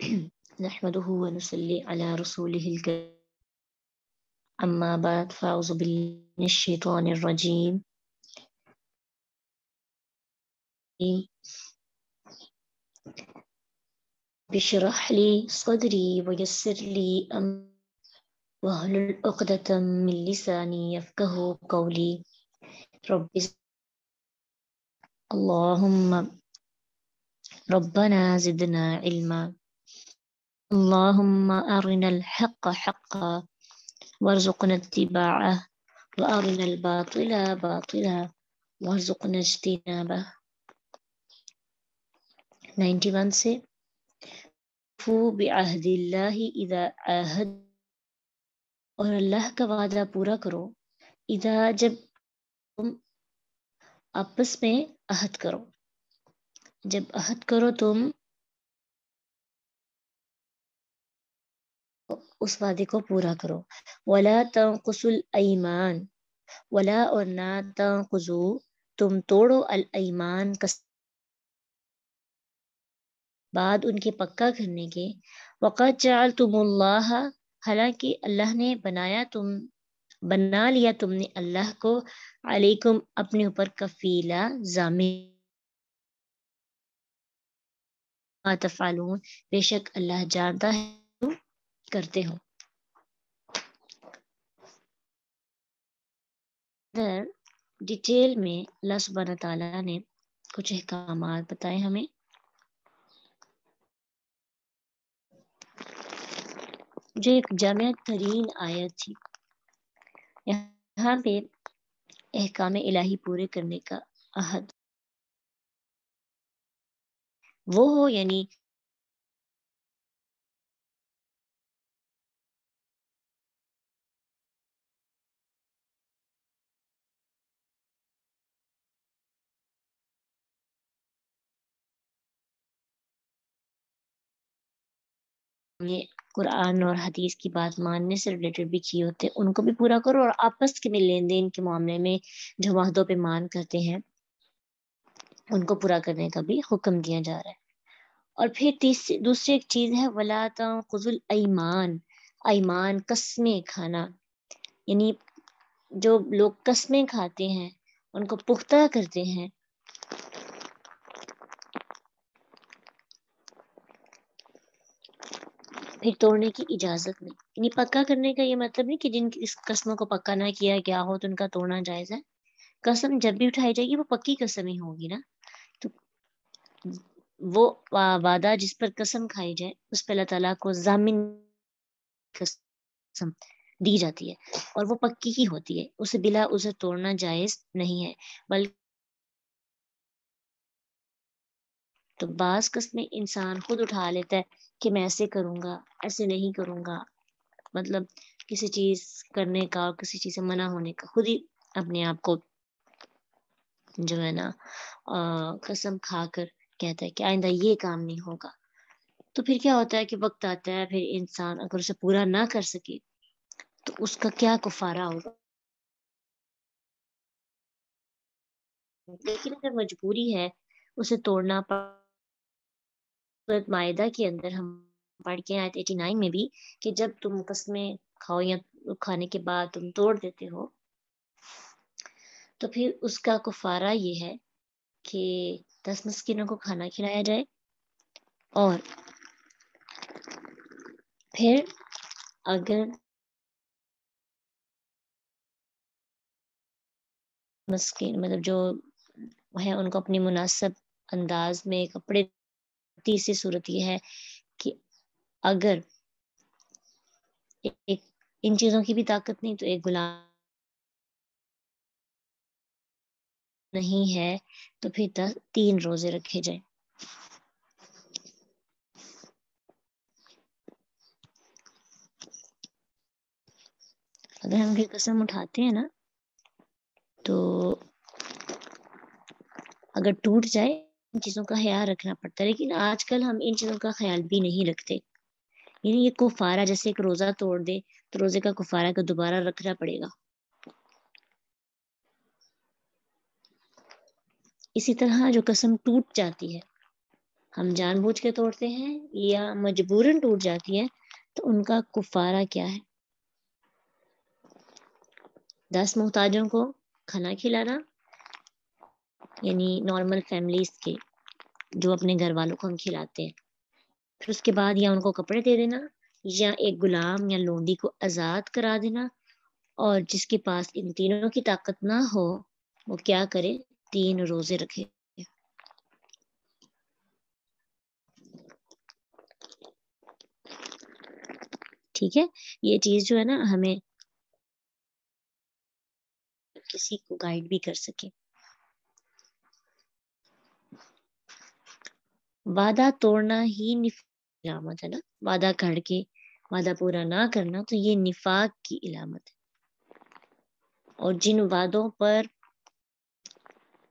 نحمده ونصلي على رسوله الكريم أما بعد فأعوذ بالله من الشيطان الرجيم بشرح لي صدري ويسر لي أمري وهل الأقدة من لساني يفقه قولي رب اللهم ربنا زدنا علما اللهم أرنا الحق حقا وارزقنا اتباعه وأرنا الباطل باطلا وارزقنا اجتنابه 91 سي فو بعهد الله إذا عهد اور اللہ کا وعدہ پورا کرو اذا جب تم اپس میں عہد کرو جب احد کرو تم उस वादे को पूरा करो वला तंकुसल ईमान वला और ना तंकुजू तुम तोड़ो अल ईमान बाद उनके पक्का करने के वक़ा चाल अल्लाह हालांकि अल्लाह ने बनाया तुम बना लिया तुमने अल्लाह को अलैकुम अपने ऊपर कफीला जामे बेशक अल्लाह जानता है करते हो डिटेल में अल्लाह सुबहाना तला ने कुछ अहकाम बताए हमें जो एक जाम तरीन आयत थी यहाँ पे अहकाम इलाही पूरे करने का अहद वो हो यानी हमने कुरान और हदीस की बात मानने से रिलेटेड भी किए होते हैं उनको भी पूरा करो और आपस के भी लेन देन के मामले में जो वाहदों पे मान करते हैं उनको पूरा करने का भी हुक्म दिया जा रहा है और फिर तीसरी दूसरी एक चीज़ है वलाता खजुल ऐमान ऐमान कस्में खाना यानी जो लोग कस्में खाते हैं उनको पुख्ता करते हैं फिर तोड़ने की इजाजत नहीं यानी पक्का करने का ये मतलब नहीं कि जिन इस कस्मों को पक्का ना किया गया हो तो उनका तोड़ना जायज है कसम जब भी उठाई जाएगी वो पक्की कसम ही होगी ना तो वो वादा जिस पर कसम खाई जाए उस पर अल्लाह ताला को जामिन कसम दी जाती है और वो पक्की ही होती है उसे बिला उसे तोड़ना जायज नहीं है बल्कि तो बास कस्में इंसान खुद उठा लेता है कि मैं ऐसे करूंगा ऐसे नहीं करूँगा मतलब किसी चीज़ करने का और किसी चीज़ से मना होने का खुद ही अपने आप को जो है ना कसम खाकर कहता है कि आइंदा ये काम नहीं होगा तो फिर क्या होता है कि वक्त आता है फिर इंसान अगर उसे पूरा ना कर सके तो उसका क्या कुफारा होगा लेकिन अगर मजबूरी है उसे तोड़ना पड़ सूरत मायदा के अंदर हम पढ़ के आयत 89 में भी कि जब तुम कसमें खाओ या खाने के बाद तुम तोड़ देते हो तो फिर उसका कुफारा ये है कि दस मस्किनों को खाना खिलाया जाए और फिर अगर मस्किन मतलब जो है उनको अपनी मुनासिब अंदाज में कपड़े तीसरी सूरत यह है कि अगर एक इन चीज़ों की भी ताकत नहीं तो एक गुलाम नहीं है तो फिर दस तीन रोजे रखे जाए अगर हम की कसम उठाते हैं ना तो अगर टूट जाए चीज़ों का ख्याल रखना पड़ता है लेकिन आजकल हम इन चीज़ों का ख्याल भी नहीं रखते यानी ये कुफारा जैसे एक रोज़ा तोड़ दे तो रोज़े का कुफारा का दोबारा रखना पड़ेगा इसी तरह जो कसम टूट जाती है हम जानबूझ के तोड़ते हैं या मजबूरन टूट जाती है तो उनका कुफारा क्या है दस मोहताजों को खाना खिलाना यानी नॉर्मल फैमिलीज के जो अपने घर वालों को हम खिलाते हैं फिर उसके बाद या उनको कपड़े दे देना या एक गुलाम या लोंडी को आज़ाद करा देना और जिसके पास इन तीनों की ताकत ना हो वो क्या करे तीन रोजे रखे ठीक है ये चीज जो है ना हमें किसी को गाइड भी कर सके वादा तोड़ना ही निफाक इलामत है ना वादा करके के वादा पूरा ना करना तो ये निफाक की इलामत है और जिन वादों पर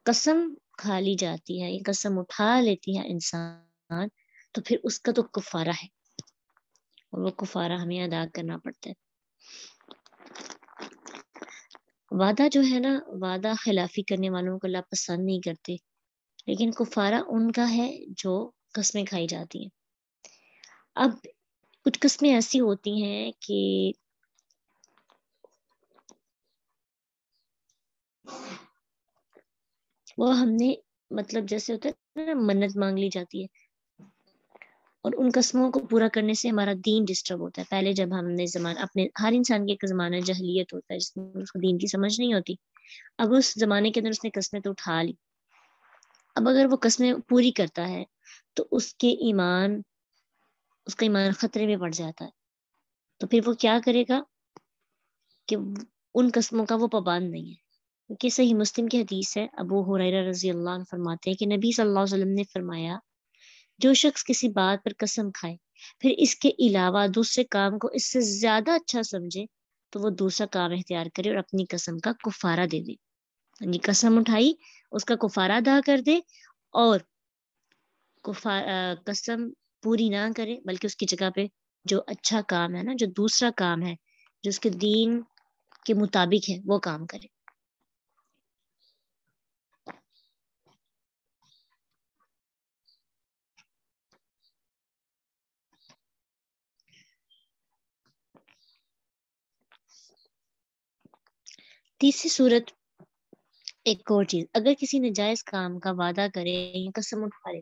कसम खा ली जाती है ये कसम उठा लेती है इंसान तो फिर उसका तो कुफारा है और वो कुफारा हमें अदा करना पड़ता है वादा जो है ना वादा खिलाफी करने वालों को अल्लाह पसंद नहीं करते लेकिन कुफारा उनका है जो कस्में खाई जाती हैं अब कुछ कस्में ऐसी होती हैं कि वो हमने मतलब जैसे होता है ना मन्नत मांग ली जाती है और उन कस्मों को पूरा करने से हमारा दीन डिस्टर्ब होता है पहले जब हमने जमान अपने हर इंसान के एक जमाना जहलीत होता है जिसमें उसको दीन की समझ नहीं होती अब उस जमाने के अंदर उसने कस्में तो उठा ली अब अगर वो कस्में पूरी करता है तो उसके ईमान उसका ईमान खतरे में पड़ जाता है तो फिर वो क्या करेगा कि उन कस्मों का वो पाबंद नहीं है क्योंकि सही मुस्लिम की हदीस है अबू हुरैरा रजी अल्लाह फरमाते हैं कि नबी सल्लल्लाहु अलैहि वसल्लम ने फरमाया जो शख्स किसी बात पर कसम खाए फिर इसके अलावा दूसरे काम को इससे ज्यादा अच्छा समझे तो वो दूसरा काम इख्तियार करे और अपनी कसम का कुफारा दे दे कसम उठाई उसका कुफारा अदा कर दे और कुफार कसम पूरी ना करे बल्कि उसकी जगह पे जो अच्छा काम है ना जो दूसरा काम है जो उसके दीन के मुताबिक है वो काम करे तीसरी सूरत एक और चीज अगर किसी नजायज काम का वादा करे या कसम उठा ले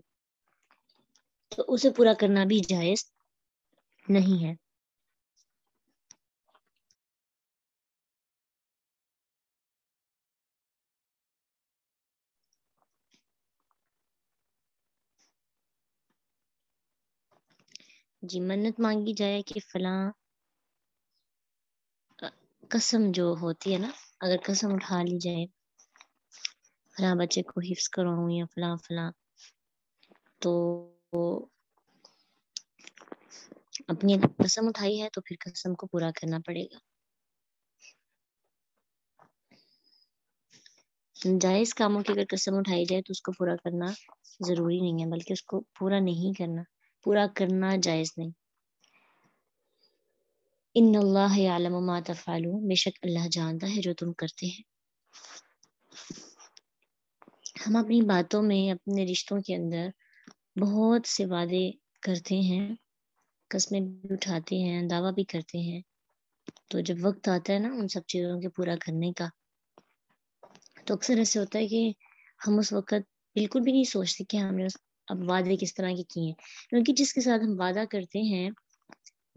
तो उसे पूरा करना भी जायज नहीं है जी मन्नत मांगी जाए कि फला कसम जो होती है ना अगर कसम उठा ली जाए फला बच्चे को हिफ्स करवाऊँ या फला फला तो अपनी अगर कसम उठाई है तो फिर कसम को पूरा करना पड़ेगा जायज कामों की अगर कसम उठाई जाए तो उसको पूरा करना जरूरी नहीं है बल्कि उसको पूरा नहीं करना पूरा करना जायज नहीं इन अल्लाह आलम बेशक अल्लाह जानता है जो तुम करते हैं हम अपनी बातों में अपने रिश्तों के अंदर बहुत से वादे करते हैं कस्में भी उठाते हैं दावा भी करते हैं तो जब वक्त आता है ना उन सब चीज़ों के पूरा करने का तो अक्सर ऐसे होता है कि हम उस वक्त बिल्कुल भी नहीं सोचते कि हमने अब वादे किस तरह के किए हैं क्योंकि जिसके साथ हम वादा करते हैं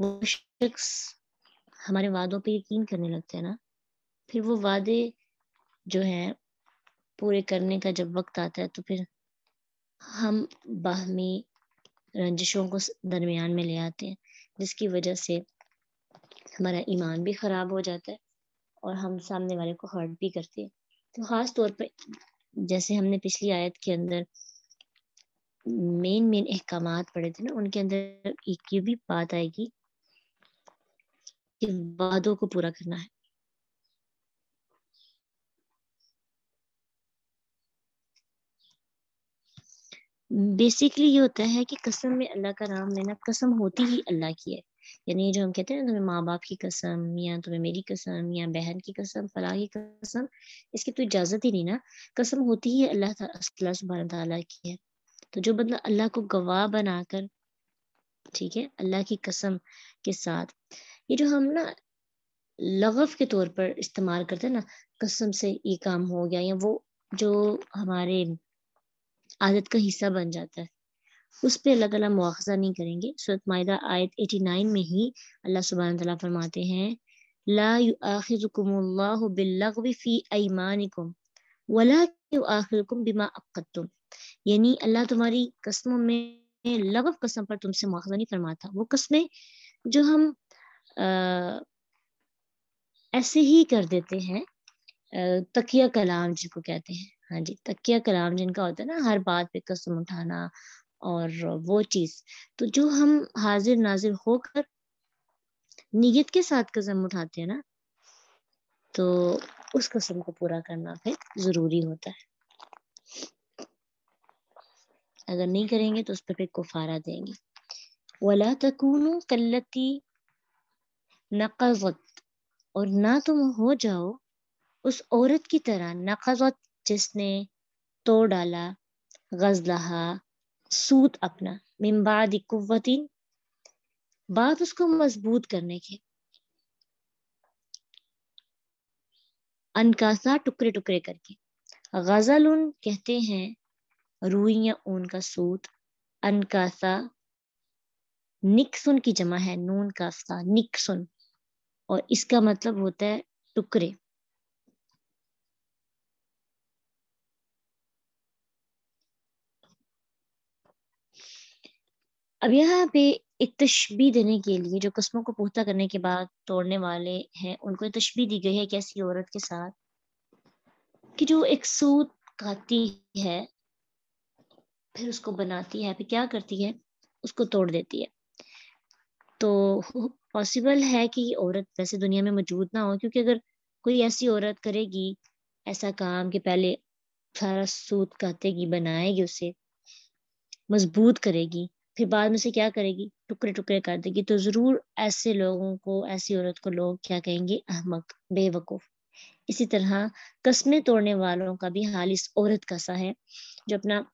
वो शख्स हमारे वादों पे यकीन करने लगते है ना फिर वो वादे जो है पूरे करने का जब वक्त आता है तो फिर हम बाहमी रंजिशों को दरमियान में ले आते हैं जिसकी वजह से हमारा ईमान भी ख़राब हो जाता है और हम सामने वाले को हर्ट भी करते हैं तो ख़ास तौर पर जैसे हमने पिछली आयत के अंदर मेन मेन अहकाम पड़े थे ना उनके अंदर एक ये भी बात आएगी कि वादों को पूरा करना है बेसिकली ये होता है कि कसम में अल्लाह का नाम लेना कसम होती ही अल्लाह की है यानी जो हम कहते हैं ना तुम्हें माँ बाप की कसम या तुम्हें मेरी कसम या बहन की कसम फला की कसम इसकी तो इजाज़त ही नहीं ना कसम होती ही अल्लाह अल्लाह सुबह तला की है तो जो बंदा अल्लाह को गवाह बनाकर ठीक है अल्लाह की कसम के साथ ये जो हम ना लगफ के तौर पर इस्तेमाल करते हैं ना कसम से ये काम हो गया या वो जो हमारे आदत का हिस्सा बन जाता है उस पर अल्लाह ताला मुआवजा नहीं करेंगे सूरत माहिदा आयत 89 में ही अल्लाह सुबह तला फरमाते हैं यानी अल्लाह तुम्हारी कस्मों में लगभ कसम पर तुमसे मुआवजा नहीं फरमाता वो कस्में जो हम आ, ऐसे ही कर देते हैं तकिया कलाम जिसको कहते हैं हाँ जी तकिया कलाम जिनका होता है ना हर बात पे कसम उठाना और वो चीज तो जो हम हाजिर नाजिर होकर नीयत के साथ कसम उठाते हैं ना तो उस कसम को पूरा करना फिर जरूरी होता है अगर नहीं करेंगे तो उस पर फिर कुफारा देंगे वला तकून कल्लती नकवत और ना तुम हो जाओ उस औरत की तरह नकवत जिसने तोड़ डाला गजलहा सूत अपना मिम्बादी कुवतिन बात उसको मजबूत करने के अनकासा टुकड़े टुकड़े करके गजल उन कहते हैं रूई या ऊन का सूत अनकासा निकसुन की जमा है नून कासा निकसुन और इसका मतलब होता है टुकड़े अब यहाँ पे एक तशबी देने के लिए जो कस्मों को पुख्ता करने के बाद तोड़ने वाले हैं उनको तशबी दी गई है एक ऐसी औरत के साथ कि जो एक सूत काटती है फिर उसको बनाती है फिर क्या करती है उसको तोड़ देती है तो पॉसिबल है कि औरत वैसे दुनिया में मौजूद ना हो क्योंकि अगर कोई ऐसी औरत करेगी ऐसा काम कि पहले सारा सूत काटेगी बनाएगी उसे मजबूत करेगी फिर बाद में से क्या करेगी टुकड़े टुकड़े कर देगी तो ज़रूर ऐसे लोगों को ऐसी औरत को लोग क्या कहेंगे अहमक बेवकूफ़ इसी तरह कस्में तोड़ने वालों का भी हाल इस औरत का सा है जो अपना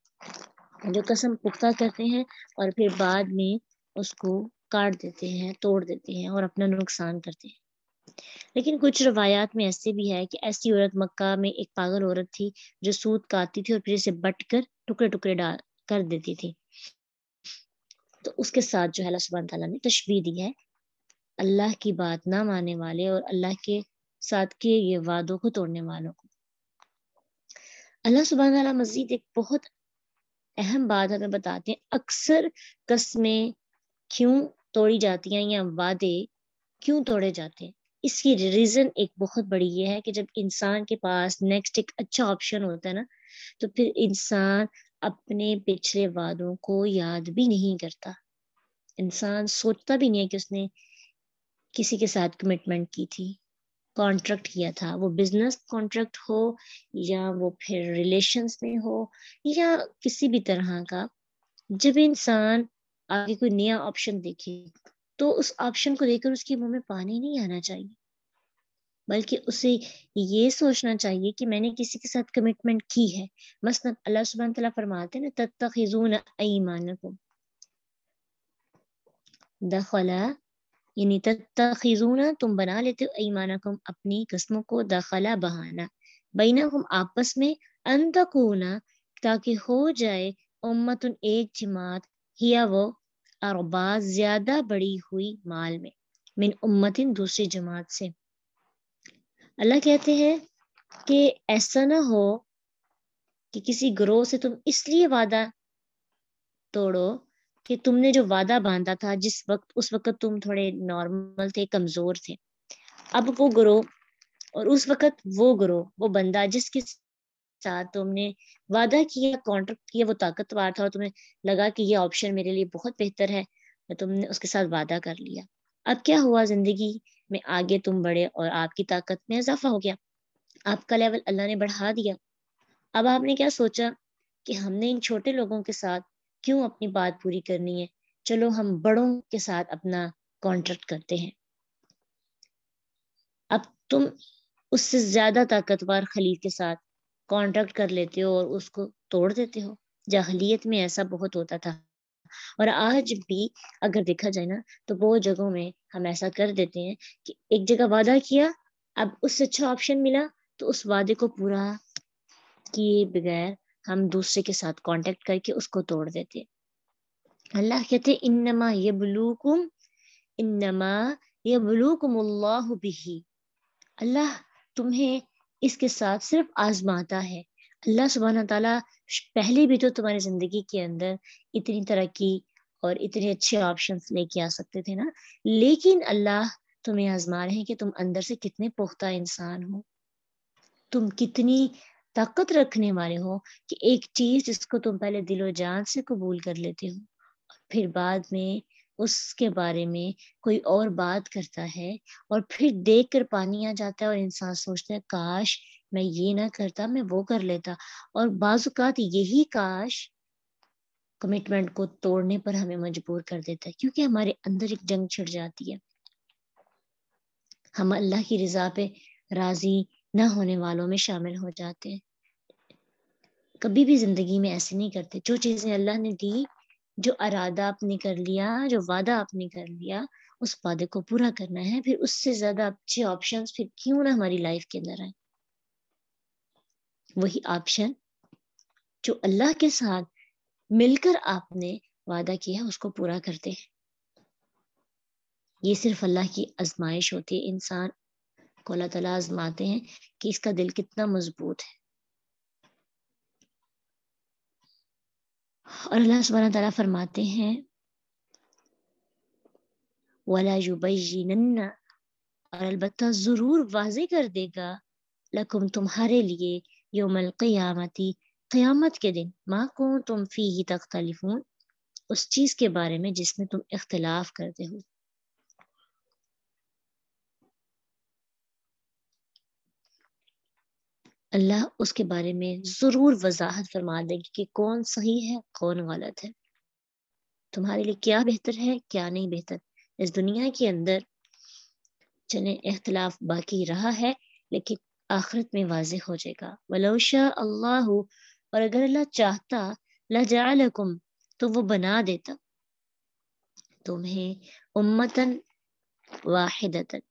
जो कसम पुख्ता करते हैं और फिर बाद में उसको काट देते हैं तोड़ देते हैं और अपना नुकसान करते हैं लेकिन कुछ रवायात में ऐसे भी है कि ऐसी औरत मक्का में एक पागल औरत थी जो सूद काटती थी और फिर इसे बटकर टुकड़े टुकड़े डाल कर देती थी तो उसके साथ जो है अल्लाह सुबह तला ने तशबी दी है अल्लाह की बात ना मानने वाले और अल्लाह के साथ किए ये वादों को तोड़ने वालों को अल्लाह सुबह तला मजीद एक बहुत अहम बात हमें बताते हैं अक्सर कस्में क्यों तोड़ी जाती हैं या वादे क्यों तोड़े जाते हैं इसकी रीज़न एक बहुत बड़ी ये है कि जब इंसान के पास नेक्स्ट एक अच्छा ऑप्शन होता है ना तो फिर इंसान अपने पिछले वादों को याद भी नहीं करता इंसान सोचता भी नहीं है कि उसने किसी के साथ कमिटमेंट की थी कॉन्ट्रैक्ट किया था वो बिजनेस कॉन्ट्रैक्ट हो या वो फिर रिलेशंस में हो या किसी भी तरह का जब इंसान आगे कोई नया ऑप्शन देखे तो उस ऑप्शन को देखकर उसके मुंह में पानी नहीं आना चाहिए बल्कि उसे ये सोचना चाहिए कि मैंने किसी के साथ कमिटमेंट की है मसलन अल्लाह सुबह तला फरमाते ना ईमान को दखला यानी तत्तखिजूना तुम बना लेते हो ईमानकुम अपनी कस्मों को दखला बहाना बैनाकुम आपस में अंतकूना ताकि हो जाए उम्मत एक जमात हिया वो अरबा ज्यादा बड़ी हुई माल में मिन इन दूसरी जमात से अल्लाह कहते हैं कि ऐसा ना हो कि किसी ग्रोह से तुम इसलिए वादा तोड़ो कि तुमने जो वादा बांधा था जिस वक्त उस वक्त तुम थोड़े नॉर्मल थे कमजोर थे अब वो ग्रोह और उस वक्त वो ग्रोह वो बंदा जिसके साथ तुमने वादा किया कॉन्ट्रैक्ट किया वो ताकतवर था और तुम्हें लगा कि ये ऑप्शन मेरे लिए बहुत बेहतर है तो तुमने उसके साथ वादा कर लिया अब क्या हुआ जिंदगी में आगे तुम बढ़े और आपकी ताकत में इजाफा हो गया आपका लेवल अल्लाह ने बढ़ा दिया अब आपने क्या सोचा कि हमने इन छोटे लोगों के साथ क्यों अपनी बात पूरी करनी है चलो हम बड़ों के साथ अपना कॉन्ट्रैक्ट करते हैं अब तुम उससे ज्यादा ताकतवर खलीफ के साथ कॉन्ट्रैक्ट कर लेते हो और उसको तोड़ देते हो जहलीत में ऐसा बहुत होता था और आज भी अगर देखा जाए ना तो बहुत जगहों में हम ऐसा कर देते हैं कि एक जगह वादा किया अब उससे अच्छा ऑप्शन मिला तो उस वादे को पूरा किए बगैर हम दूसरे के साथ कांटेक्ट करके उसको तोड़ देते अल्लाह कहते इन्नमा ये बलूकुम इन्नमा ये बलूकुम अल्लाह अल्लाह तुम्हें इसके साथ सिर्फ आजमाता है अल्लाह सुबहाना तला पहले भी तो तुम्हारी ज़िंदगी के अंदर इतनी तरक्की और इतने अच्छे ऑप्शन लेके आ सकते थे ना लेकिन अल्लाह तुम्हें आजमा रहे हैं कि तुम अंदर से कितने पुख्ता इंसान हो तुम कितनी ताकत रखने वाले हो कि एक चीज जिसको तुम पहले दिलो जान से कबूल कर लेते हो फिर बाद में उसके बारे में कोई और बात करता है और फिर देख कर पानी आ जाता है और इंसान सोचता है काश मैं ये ना करता मैं वो कर लेता और बाजुकात यही काश कमिटमेंट को तोड़ने पर हमें मजबूर कर देता है क्योंकि हमारे अंदर एक जंग छिड़ जाती है हम अल्लाह की रजा पे राजी ना होने वालों में शामिल हो जाते हैं कभी भी जिंदगी में ऐसे नहीं करते जो चीजें अल्लाह ने दी जो अरादा आपने कर लिया जो वादा आपने कर लिया उस वादे को पूरा करना है फिर उससे ज्यादा अच्छे ऑप्शंस फिर क्यों ना हमारी लाइफ के अंदर आए वही ऑप्शन जो अल्लाह के साथ मिलकर आपने वादा किया उसको पूरा करते हैं ये सिर्फ अल्लाह की आजमाइश होती है इंसान को अल्लाह तला आजमाते हैं कि इसका दिल कितना मजबूत है और अल्लाह सुबहाना तला फरमाते हैं वाला नन्ना और अलबत् ज़रूर वाजे कर देगा लकुम तुम्हारे लिए योमल क़यामती क़यामत के दिन माँ को तुम फ़ी ही तख्तलिफून उस चीज़ के बारे में जिसमें तुम इख्तलाफ करते हो अल्लाह उसके बारे में ज़रूर वजाहत फरमा देगी कि कौन सही है कौन गलत है तुम्हारे लिए क्या बेहतर है क्या नहीं बेहतर इस दुनिया के अंदर चले इख्तलाफ बाकी रहा है लेकिन आखिरत में वाज हो जाएगा वलोशा अल्लाह और अगर अल्लाह चाहता लजालकुम तो वो बना देता तुम्हें उम्मतन वाहिदतन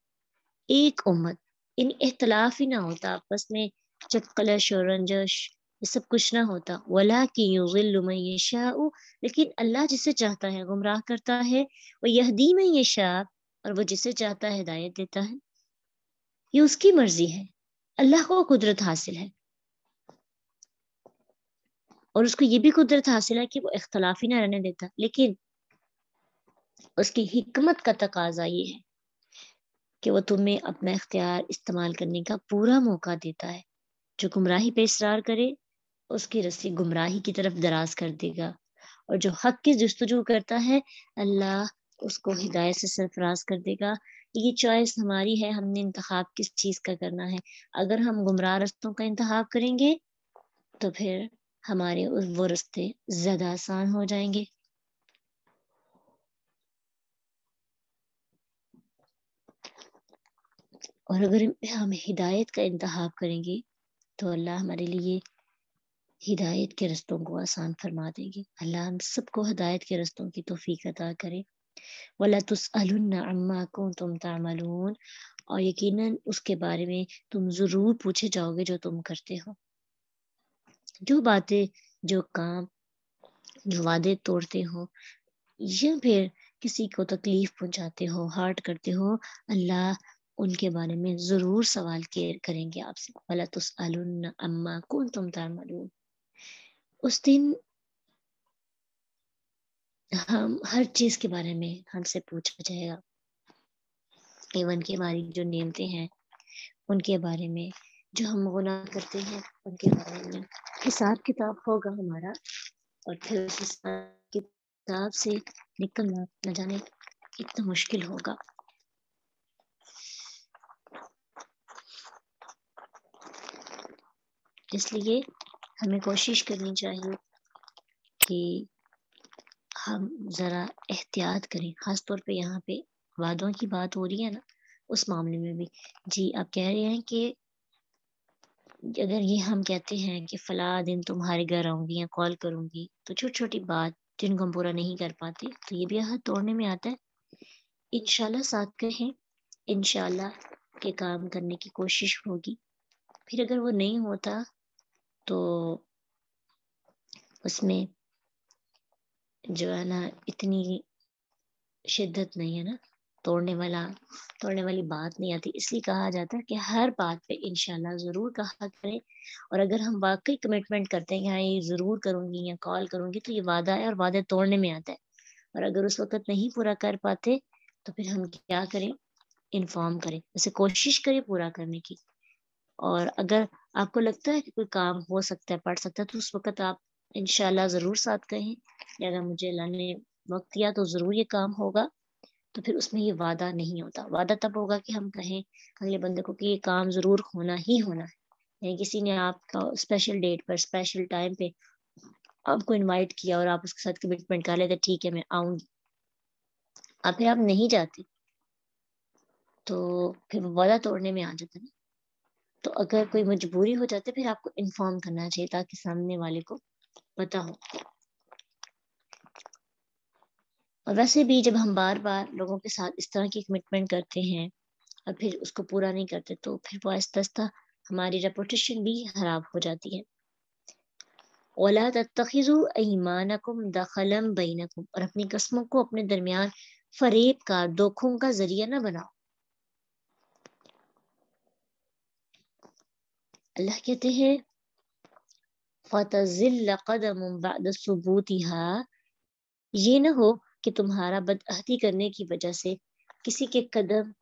एक उम्मत इन इख्तलाफ ही ना होता आपस में चक्कलश और रंजश ये सब कुछ ना होता वला की शाह लेकिन अल्लाह जिसे चाहता है गुमराह करता है वह यहदी में ये शाह और वो जिसे चाहता है हिदायत देता है ये उसकी मर्जी है अल्लाह को कुदरत हासिल है और उसको ये भी कुदरत हासिल है कि वो इख्तलाफ ही ना रहने देता लेकिन उसकी हिकमत का तकाजा ये है कि वो तुम्हें अपना इख्तियार इस्तेमाल करने का पूरा मौका देता है जो गुमराही पे इसरार करे उसकी रस्सी गुमराही की तरफ दराज कर देगा और जो हक की जस्तजू करता है अल्लाह उसको हिदायत से सरफराज कर देगा ये चॉइस हमारी है हमने इंतहा किस चीज़ का करना है अगर हम गुमराह रस्तों का इंतहा करेंगे तो फिर हमारे वो रस्ते ज़्यादा आसान हो जाएंगे और अगर हम हिदायत का इंतहा करेंगे तो अल्लाह हमारे लिए हिदायत के रस्तों को आसान फरमा देंगे अल्लाह हम सबको हिदायत के रस्तों की तोफीक अदा करें वला अम्मा को तुम तामलून और यकीनन उसके बारे में तुम ज़रूर पूछे जाओगे जो तुम करते हो जो बातें जो काम जो वादे तोड़ते हो या फिर किसी को तकलीफ पहुंचाते हो हार्ट करते हो अल्लाह उनके बारे में ज़रूर सवाल करेंगे आपसे वला तसअलुन्ना अम्मा को तुम तामलून उस दिन हम हर चीज के बारे में हमसे पूछा जाएगा इवन की हमारी जो नियमतें हैं उनके बारे में जो हम गुना करते हैं उनके बारे में हिसाब किताब होगा हमारा और फिर उस किताब से निकलना न जाने कितना मुश्किल होगा इसलिए हमें कोशिश करनी चाहिए कि हम ज़रा एहतियात करें ख़ास तौर पे यहाँ पे वादों की बात हो रही है ना उस मामले में भी जी आप कह रहे हैं कि अगर ये हम कहते हैं कि फ़ला दिन तुम्हारे घर आऊंगी या कॉल करूंगी तो छोटी छोटी बात जिनको हम पूरा नहीं कर पाते तो ये भी हाथ तोड़ने में आता है इनशाला साथ कहें इनशाला के काम करने की कोशिश होगी फिर अगर वो नहीं होता तो उसमें जो है ना इतनी शिद्दत नहीं है ना तोड़ने वाला तोड़ने वाली बात नहीं आती इसलिए कहा जाता है कि हर बात पे इनशाला ज़रूर कहा करें और अगर हम वाकई कमिटमेंट करते हैं कि हाँ ये ज़रूर करूंगी या कॉल करूंगी तो ये वादा है और वादे तोड़ने में आता है और अगर उस वक्त नहीं पूरा कर पाते तो फिर हम क्या करें इन्फॉर्म करें वैसे कोशिश करें पूरा करने की और अगर आपको लगता है कि कोई काम हो सकता है पढ़ सकता है तो उस वक्त आप इनशाला ज़रूर साथ कहें अगर मुझे अल्लाह ने वक्त दिया तो ज़रूर ये काम होगा तो फिर उसमें ये वादा नहीं होता वादा तब होगा कि हम कहें अगले बंदे को कि ये काम ज़रूर होना ही होना है यानी किसी ने आपका स्पेशल डेट पर स्पेशल टाइम पे आपको इनवाइट किया और आप उसके साथ कमिटमेंट कर लेते ठीक है मैं आऊंगी अब फिर आप नहीं जाते तो फिर वादा तोड़ने में आ जाता ना तो अगर कोई मजबूरी हो जाती फिर आपको इन्फॉर्म करना चाहिए ताकि सामने वाले को बताओ और वैसे भी जब हम बार बार लोगों के साथ इस तरह की कमिटमेंट करते हैं और फिर उसको पूरा नहीं करते तो फिर वो आस्ता आस्ता हमारी रेपोटेशन भी खराब हो जाती है ओला तखिजु दखलम बैनकुम और अपनी कस्मों को अपने दरमियान फरेब का दोखों का जरिया ना बनाओ अल्लाह कहते हैं फ़तज़िल्ल कदम बाद सबूतिहा ये ना हो कि तुम्हारा बदअहती करने की वजह से किसी के कदम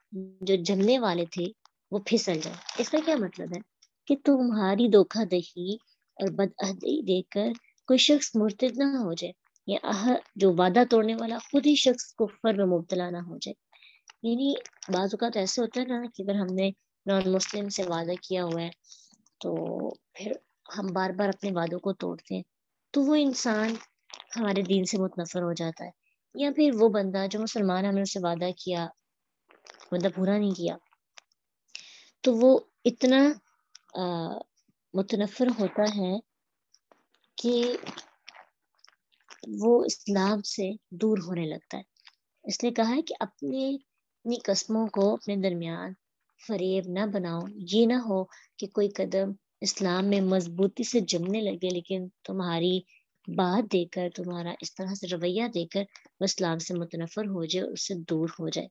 जो जमने वाले थे वो फिसल जाए इसका क्या मतलब है कि तुम्हारी धोखा दही और बदअहदी देकर कोई शख्स मुर्त ना हो जाए या आह जो वादा तोड़ने वाला खुद ही शख्स को फर में मुबतला ना हो जाए यानी बाज़ तो ऐसे होता है ना कि अगर हमने नॉन मुस्लिम से वादा किया हुआ है तो फिर हम बार बार अपने वादों को तोड़ते हैं तो वो इंसान हमारे दीन से मुतनफर हो जाता है या फिर वो बंदा जो मुसलमान हमने उससे वादा किया बंदा पूरा नहीं किया तो वो इतना मुतनफर होता है कि वो इस्लाम से दूर होने लगता है इसलिए कहा है कि अपने अपनी कस्मों को अपने दरमियान फरेब ना बनाओ ये ना हो कि कोई कदम इस्लाम में मजबूती से जमने लगे लेकिन तुम्हारी बात देकर तुम्हारा इस तरह से रवैया देकर वो इस्लाम से मुतनफर हो जाए उससे दूर हो जाए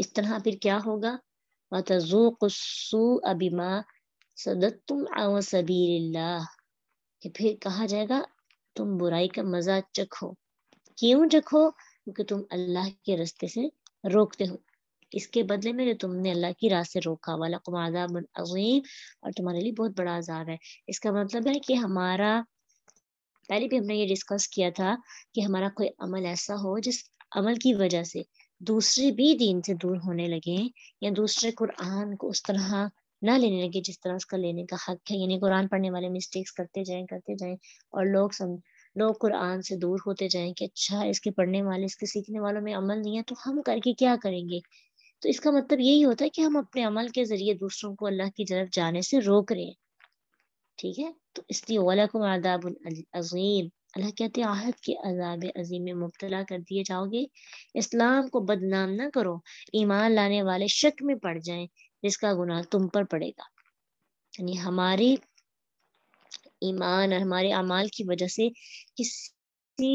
इस तरह फिर क्या होगा अबिमा कि फिर कहा जाएगा तुम बुराई का मजा चखो क्यों चखो क्योंकि तुम अल्लाह के रस्ते से रोकते हो इसके बदले में जो तुमने अल्लाह की राह से रोका वाला कुमादाब और तुम्हारे लिए बहुत बड़ा आजाब है इसका मतलब है कि हमारा पहले भी हमने ये डिस्कस किया था कि हमारा कोई अमल ऐसा हो जिस अमल की वजह से दूसरे भी दीन से दूर होने लगे या दूसरे कुरान को उस तरह ना लेने लगे जिस तरह उसका लेने का हक है यानी कुरान पढ़ने वाले मिस्टेक्स करते जाएं करते जाएं और लोग सम, लोग कुरान से दूर होते जाएं कि अच्छा इसके पढ़ने वाले इसके सीखने वालों में अमल नहीं है तो हम करके क्या करेंगे तो इसका मतलब यही होता है कि हम अपने अमल के जरिए दूसरों को अल्लाह की तरफ जाने से रोक रहे हैं ठीक है तो इसलिए अजीम अल्लाह कहते हैं आहद के अजाब अजीम में मुबतला कर दिए जाओगे इस्लाम को बदनाम ना करो ईमान लाने वाले शक में पड़ जाएं जिसका गुनाह तुम पर पड़ेगा यानी हमारे ईमान और हमारे अमाल की वजह से किसी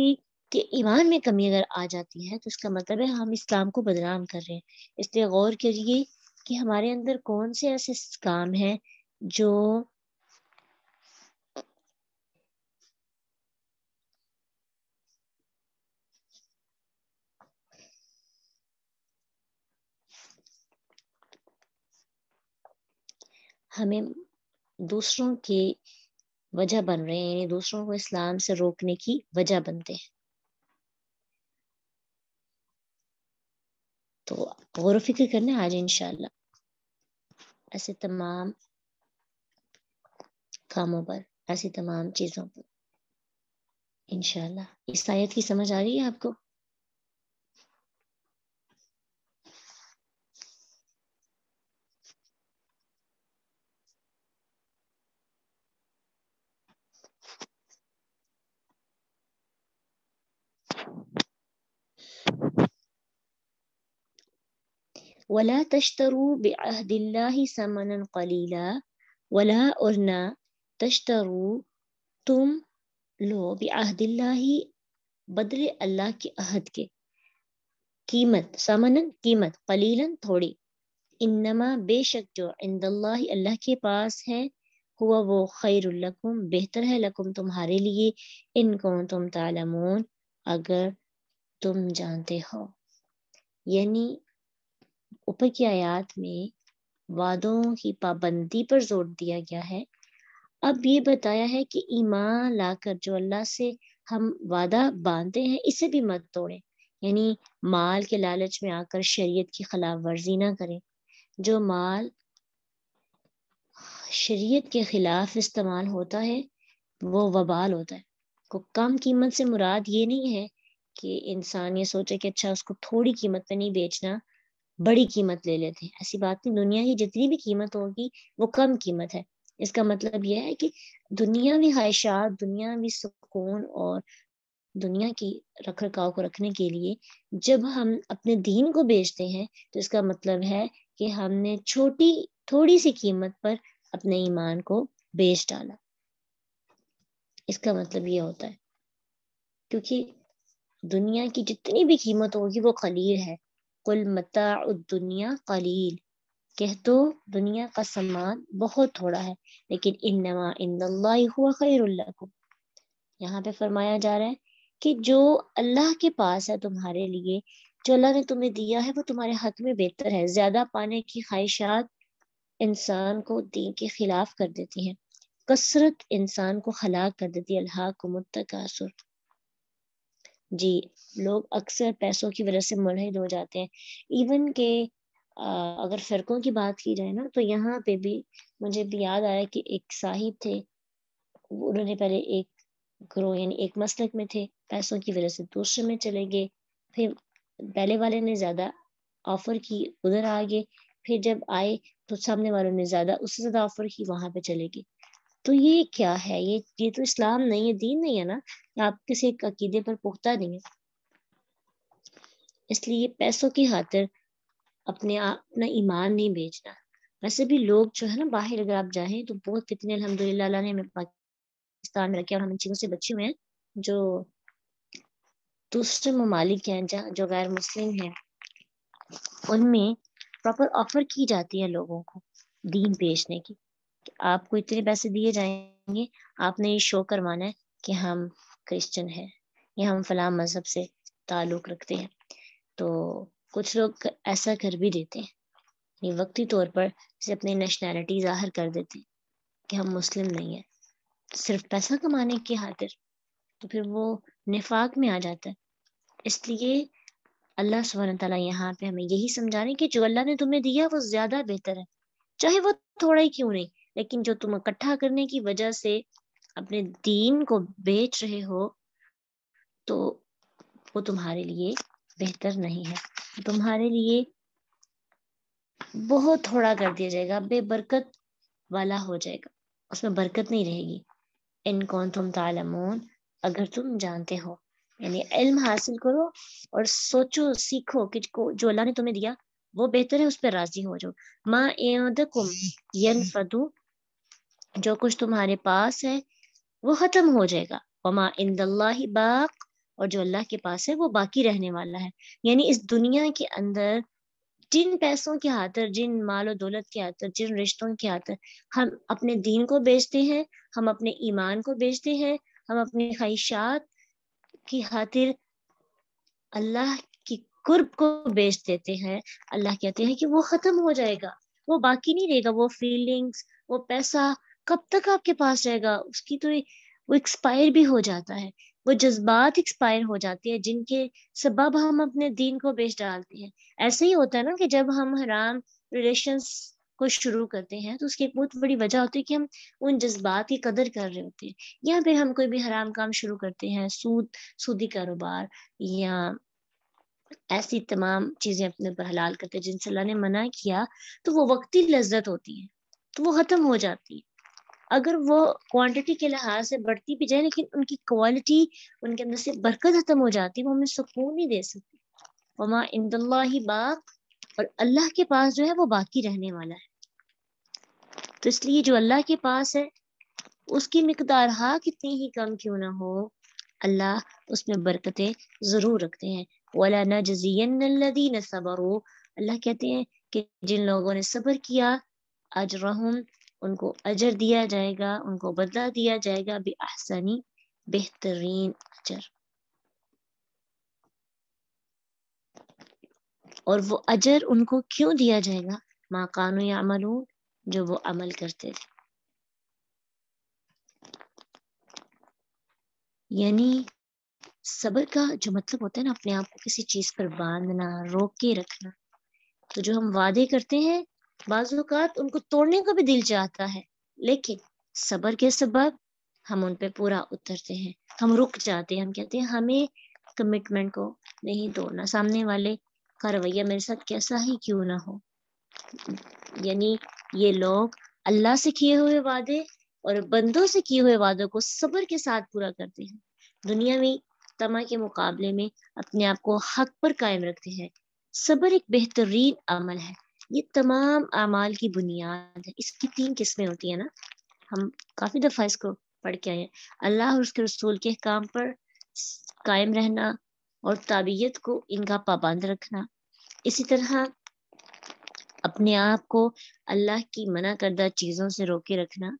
कि ईमान में कमी अगर आ जाती है तो इसका मतलब है हम इस्लाम को बदनाम कर रहे हैं इसलिए गौर करिए कि हमारे अंदर कौन से ऐसे काम हैं जो हमें दूसरों की वजह बन रहे हैं दूसरों को इस्लाम से रोकने की वजह बनते हैं तो गौर फिक्र करना आज इनशाला ऐसे तमाम कामों पर ऐसी तमाम चीज़ों पर इनशाला इस आयत की समझ आ रही है आपको ولا تشتروا بعهد الله ثمنا قليلا ولا أرنا تشتروا تم لو بعهد الله بدل الله کی عهد کے قیمت ثمنا قیمت قليلا تھوڑی انما بے شک جو عند الله اللہ کے پاس ہے هو وہ خیر لکم بہتر ہے لکم تمہارے لیے ان تم تعلمون اگر تم جانتے ہو یعنی ऊपर की आयात में वादों की पाबंदी पर जोर दिया गया है अब ये बताया है कि ईमान लाकर जो अल्लाह से हम वादा बांधते हैं इसे भी मत तोड़ें यानी माल के लालच में आकर शरीयत की खिलाफ वर्जी ना करें जो माल शरीयत के खिलाफ इस्तेमाल होता है वो वबाल होता है को कम कीमत से मुराद ये नहीं है कि इंसान ये सोचे कि अच्छा उसको थोड़ी कीमत पे नहीं बेचना बड़ी कीमत ले लेते हैं ऐसी बात नहीं दुनिया की जितनी भी कीमत होगी वो कम कीमत है इसका मतलब यह है कि दुनिया ख्वाहिशा दुनिया भी सुकून और दुनिया की रख रखाव को रखने के लिए जब हम अपने दीन को बेचते हैं तो इसका मतलब है कि हमने छोटी थोड़ी सी कीमत पर अपने ईमान को बेच डाला इसका मतलब यह होता है क्योंकि दुनिया की जितनी भी कीमत होगी वो खलील है कुल दुनिया कलील कह तो दुनिया का सम्मान बहुत थोड़ा है लेकिन इनमा इन हुआ को यहाँ पे फरमाया जा रहा है कि जो अल्लाह के पास है तुम्हारे लिए जो अल्लाह ने तुम्हें दिया है वो तुम्हारे हक में बेहतर है ज्यादा पाने की ख्वाहिशात इंसान को दीन के खिलाफ कर देती हैं कसरत इंसान को हलाक कर देती है अल्लाह को मुतकासुर जी लोग अक्सर पैसों की वजह से मुलहिद हो जाते हैं इवन के अगर फ़िरकों की बात की जाए ना तो यहाँ पे भी मुझे भी याद आया कि एक साहिब थे उन्होंने पहले एक ग्रो यानी एक मसलक में थे पैसों की वजह से दूसरे में चले गए फिर पहले वाले ने ज़्यादा ऑफर की उधर आ गए फिर जब आए तो सामने वालों ने ज़्यादा उससे ज़्यादा ऑफर की वहां पे चले गए तो ये क्या है ये ये तो इस्लाम नहीं है दीन नहीं है ना आप किसी एक अकीदे पर पुख्ता नहीं है इसलिए पैसों की खातिर अपने आप अपना ईमान नहीं बेचना वैसे भी लोग जो है ना बाहर अगर आप जाएं तो बहुत कितने अलहमदुल्ला ने हमें पाकिस्तान में रखे और हम इन चीज़ों से बचे हुए हैं जो दूसरे ममालिक हैं जहाँ जो गैर मुस्लिम हैं उनमें प्रॉपर ऑफर की जाती है लोगों को दीन बेचने की आपको इतने पैसे दिए जाएंगे आपने ये शो करवाना है कि हम क्रिश्चियन है या हम फलाम मज़हब से ताल्लुक़ रखते हैं तो कुछ लोग ऐसा कर भी देते हैं ये वक्ती तौर पर जैसे अपनी नेशनैलिटी ज़ाहिर कर देते हैं कि हम मुस्लिम नहीं है सिर्फ पैसा कमाने की खातिर तो फिर वो निफाक में आ जाता है इसलिए अल्लाह सुबहान तला यहाँ पे हमें यही समझा रहे कि जो अल्लाह ने तुम्हें दिया वो ज़्यादा बेहतर है चाहे वो थोड़ा ही क्यों नहीं लेकिन जो तुम इकट्ठा करने की वजह से अपने दीन को बेच रहे हो तो वो तुम्हारे लिए बेहतर नहीं है तुम्हारे लिए बहुत थोड़ा कर दिया जाएगा बेबरकत वाला हो जाएगा उसमें बरकत नहीं रहेगी इन कौन तुम तालमोन अगर तुम जानते हो यानी इल्म हासिल करो और सोचो सीखो कि जो अल्लाह ने तुम्हें दिया वो बेहतर है उस पर राजी हो जाओ माँ हम्म। फदू जो कुछ तुम्हारे पास है वो ख़त्म हो जाएगा वमा इंदल्ला बाक और जो अल्लाह के पास है वो बाकी रहने वाला है यानी इस दुनिया के अंदर जिन पैसों के खातर जिन माल और दौलत के हाथर जिन रिश्तों के खातर हम अपने दीन को बेचते हैं हम अपने ईमान को बेचते हैं हम अपनी ख्वाहिशात की खातिर अल्लाह की कुर्ब को बेच देते हैं अल्लाह कहते हैं कि वो ख़त्म हो जाएगा वो बाकी नहीं रहेगा वो फीलिंग्स वो पैसा कब तक आपके पास रहेगा उसकी तो वो एक्सपायर भी हो जाता है वो जज्बात एक्सपायर हो जाती है जिनके सबब हम अपने दीन को बेच डालते हैं ऐसे ही होता है ना कि जब हम हराम रिलेशन को शुरू करते हैं तो उसकी एक बहुत बड़ी वजह होती है कि हम उन जज्बात की कदर कर रहे होते हैं या फिर हम कोई भी हराम काम शुरू करते हैं सूद सूदी कारोबार या ऐसी तमाम चीजें अपने ऊपर हलाल करते हैं जिनसे अल्लाह ने मना किया तो वो वक्ती लज्जत होती है तो वो खत्म हो जाती है अगर वो क्वांटिटी के लिहाज से बढ़ती भी जाए लेकिन उनकी क्वालिटी उनके अंदर से बरकत खत्म हो जाती है वो हमें सुकून नहीं दे सकती वमा इंदल्ला बाक और अल्लाह के पास जो है वो बाकी रहने वाला है तो इसलिए जो अल्लाह के पास है उसकी मकदार हा कितनी ही कम क्यों ना हो अल्लाह उसमें बरकतें ज़रूर रखते हैं वाला न जजीन सबर अल्लाह कहते हैं कि जिन लोगों ने सबर किया अजरहम उनको अजर दिया जाएगा उनको बदला दिया जाएगा बे आसानी बेहतरीन अजर और वो अजर उनको क्यों दिया जाएगा माँ कानू या अमलून जो वो अमल करते थे यानी सब्र का जो मतलब होता है ना अपने आप को किसी चीज पर बांधना रोक के रखना तो जो हम वादे करते हैं बाजूकात उनको तोड़ने का भी दिल चाहता है लेकिन सबर के सबब हम उन पे पूरा उतरते हैं हम रुक जाते हैं हम कहते हैं हमें कमिटमेंट को नहीं तोड़ना सामने वाले का रवैया मेरे साथ कैसा ही क्यों ना हो यानी ये लोग अल्लाह से किए हुए वादे और बंदों से किए हुए वादों को सब्र के साथ पूरा करते हैं दुनिया में तमा के मुकाबले में अपने आप को हक पर कायम रखते हैं सबर एक बेहतरीन अमल है ये तमाम अमाल की बुनियाद है इसकी तीन किस्में होती है ना हम काफ़ी दफ़ा इसको पढ़ के आए हैं अल्लाह और उसके रसूल के काम पर कायम रहना और ताबीयत को इनका पाबंद रखना इसी तरह अपने आप को अल्लाह की मना करदा चीज़ों से रोके रखना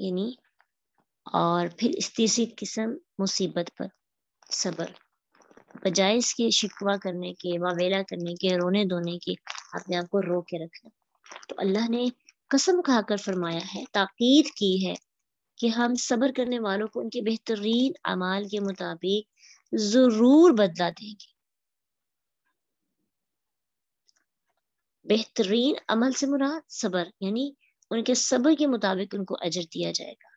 यानी और फिर इस तीसरी किस्म मुसीबत पर सबर बजाय इसके शिकवा करने के वावेला करने के रोने धोने के अपने आप को रो के रखना तो अल्लाह ने कसम खाकर फरमाया है ताकीद की है कि हम सब्र करने वालों को उनके बेहतरीन अमाल के मुताबिक जरूर बदला देंगे बेहतरीन अमल से मुराद सब्र यानी उनके सब्र के मुताबिक उनको अजर दिया जाएगा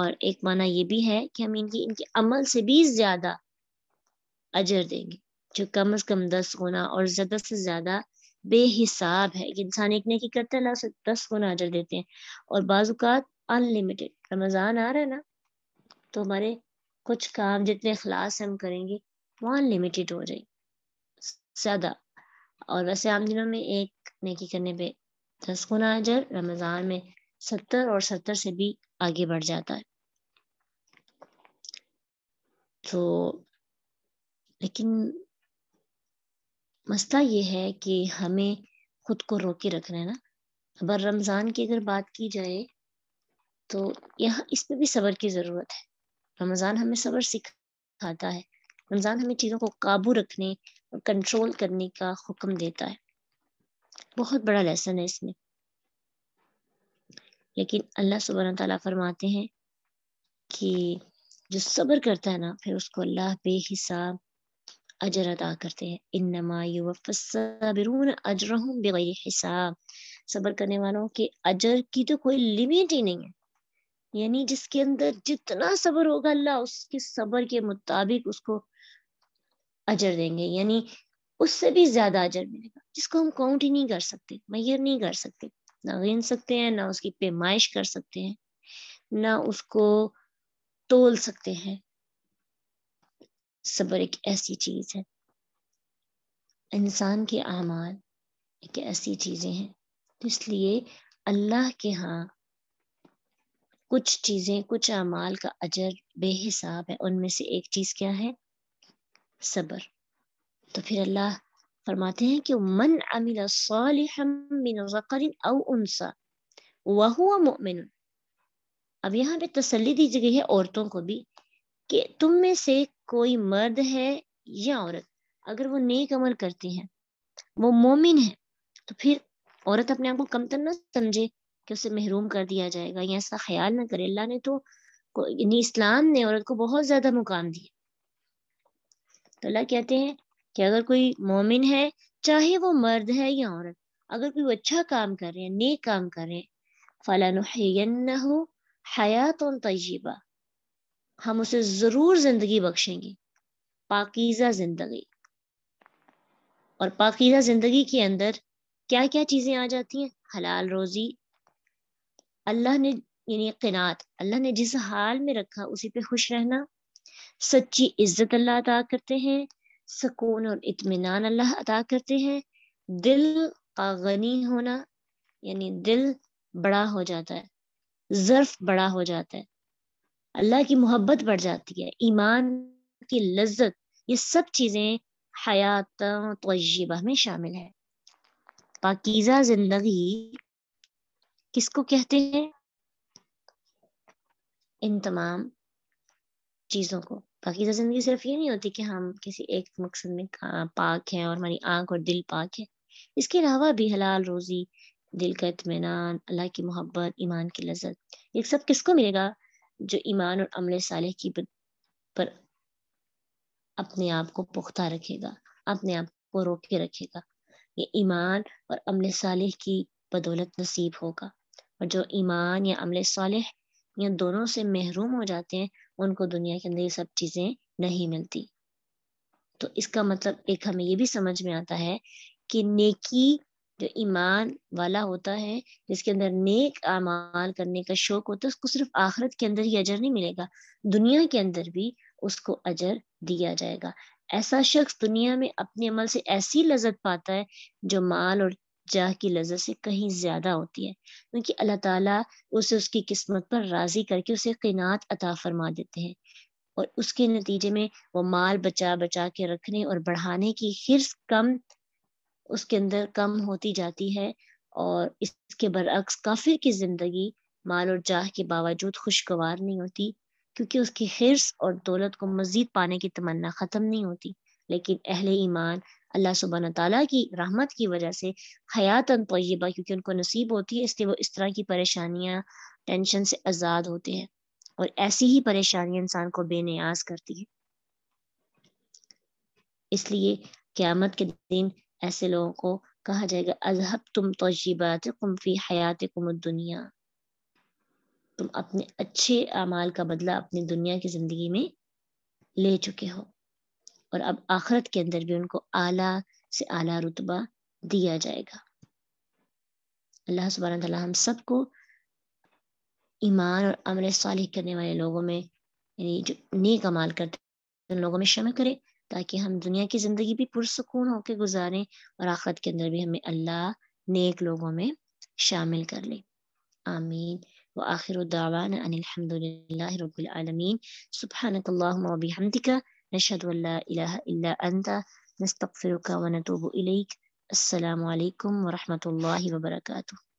और एक माना ये भी है कि हम इनकी इनके अमल से भी ज्यादा अजर देंगे जो कम अज कम दस गुना और ज्यादा से ज्यादा बेहिसाब है कि इंसान एक नेकी करता है ना उसे दस गुना अजर देते हैं और बाजुकात अनलिमिटेड रमज़ान आ रहा है ना तो हमारे कुछ काम जितने खलास हम करेंगे वो अनलिमिटेड हो जाएंगे ज़्यादा और वैसे आम दिनों में एक नेकी करने पे दस गुना अजर रमज़ान में सत्तर और सत्तर से भी आगे बढ़ जाता है तो लेकिन मसला ये है कि हमें खुद को रोके रखना है ना अब रमज़ान की अगर बात की जाए तो यहाँ इस पे भी सबर की ज़रूरत है रमज़ान हमें सबर सिखाता है रमज़ान हमें चीज़ों को काबू रखने और कंट्रोल करने का हुक्म देता है बहुत बड़ा लेसन है इसमें लेकिन अल्लाह सुबह तला फरमाते हैं कि जो सबर करता है ना फिर उसको अल्लाह बेहिसाब अजर अदा करते हैं इन हिसाब करने वालों के अजर की तो कोई लिमिट ही नहीं है यानी जिसके अंदर जितना सबर होगा अल्लाह उसके सबर के मुताबिक उसको अजर देंगे यानी उससे भी ज्यादा अजर मिलेगा जिसको हम काउंट ही नहीं कर सकते मैयर नहीं कर सकते ना गिन सकते हैं ना उसकी पेमाइश कर सकते हैं ना उसको तोल सकते हैं सब्र एक ऐसी चीज़ है इंसान के अमाल एक ऐसी चीज़ें हैं तो इसलिए अल्लाह के यहाँ कुछ चीज़ें कुछ अमाल का अजर बेहिसाब है उनमें से एक चीज़ क्या है सब्र तो फिर अल्लाह फरमाते हैं कि मन अमिला वह मोमिन अब यहाँ पे तसली दी गई है औरतों को भी कि तुम में से कोई मर्द है या औरत अगर वो नेक अमल करती है वो मोमिन है तो फिर औरत अपने आप को कमतर ना समझे कि उसे महरूम कर दिया जाएगा या ऐसा ख्याल ना करे अल्लाह ने तो यानी इस्लाम ने औरत को बहुत ज्यादा मुकाम दिया तो अल्लाह कहते हैं कि अगर कोई मोमिन है चाहे वो मर्द है या औरत अगर कोई अच्छा काम कर रहे हैं नेक काम कर रहे हैं फलान हयात तजीबा हम उसे जरूर जिंदगी बख्शेंगे पाकिजा जिंदगी और पाकिजा जिंदगी के अंदर क्या क्या चीज़ें आ जाती हैं हलाल रोज़ी अल्लाह ने यानी किनात अल्लाह ने जिस हाल में रखा उसी पे खुश रहना सच्ची इज्जत अल्लाह अदा करते हैं सुकून और इतमान अल्लाह अदा करते हैं दिल का गनी होना यानी दिल बड़ा हो जाता है ज़र्फ बड़ा हो जाता है अल्लाह की मोहब्बत बढ़ जाती है ईमान की लज्जत ये सब चीज़ें हयात तजीबा में शामिल है पाकिज़ा ज़िंदगी किसको कहते हैं इन तमाम चीज़ों को पाकिज़ा ज़िंदगी सिर्फ ये नहीं होती कि हम किसी एक मकसद में पाक हैं और हमारी आंख और दिल पाक है इसके अलावा भी हलाल रोज़ी दिल का इतमान अल्लाह की मोहब्बत ईमान की लज्जत ये सब किसको मिलेगा जो ईमान और अमल साल की पर अपने आप को पुख्ता रखेगा अपने आप को रोके रखेगा ये ईमान और अमल साल की बदौलत नसीब होगा और जो ईमान या अमल साल या दोनों से महरूम हो जाते हैं उनको दुनिया के अंदर ये सब चीज़ें नहीं मिलती तो इसका मतलब एक हमें ये भी समझ में आता है कि नेकी जो ईमान वाला होता है जिसके अंदर नेक आमाल करने का शौक होता है उसको सिर्फ आखरत के अंदर ही अजर नहीं मिलेगा दुनिया के अंदर भी उसको अजर दिया जाएगा ऐसा शख्स दुनिया में अपने अमल से ऐसी लजत पाता है जो माल और जाह की लजत से कहीं ज्यादा होती है क्योंकि अल्लाह ताला उसे उसकी किस्मत पर राजी करके उसे किनात अता फरमा देते हैं और उसके नतीजे में वो माल बचा बचा के रखने और बढ़ाने की हिर्स कम उसके अंदर कम होती जाती है और इसके बरअक्स काफिर की जिंदगी माल और जाह के बावजूद खुशगवार नहीं होती क्योंकि उसकी हिरस और दौलत को मजीद पाने की तमन्ना ख़त्म नहीं होती लेकिन अहल ईमान अल्लाह सुबहान तला की रहमत की वजह से हयातन तयबा क्योंकि उनको नसीब होती है इसलिए वो इस तरह की परेशानियाँ टेंशन से आज़ाद होते हैं और ऐसी ही परेशानियाँ इंसान को बेनियाज करती है इसलिए क़्यामत के दिन ऐसे लोगों को कहा जाएगा अजहब तुम तो कुम हयात कुम दुनिया तुम अपने अच्छे अमाल का बदला अपनी दुनिया की ज़िंदगी में ले चुके हो और अब आखरत के अंदर भी उनको आला से आला रुतबा दिया जाएगा अल्लाह सब तला हम सबको ईमान और अमल सालिह करने वाले लोगों में यानी जो नेक अमाल करते उन लोगों में शामिल करे ताकि हम दुनिया की ज़िंदगी भी पुरसकून होकर गुजारें और आखत के अंदर भी हमें अल्लाह नेक लोगों में शामिल कर ले आमीन व आखिर दावान अनिलहमदिल्लाह रबालमीन सुबहानकल्लाबिहमदिका नशद इला अंता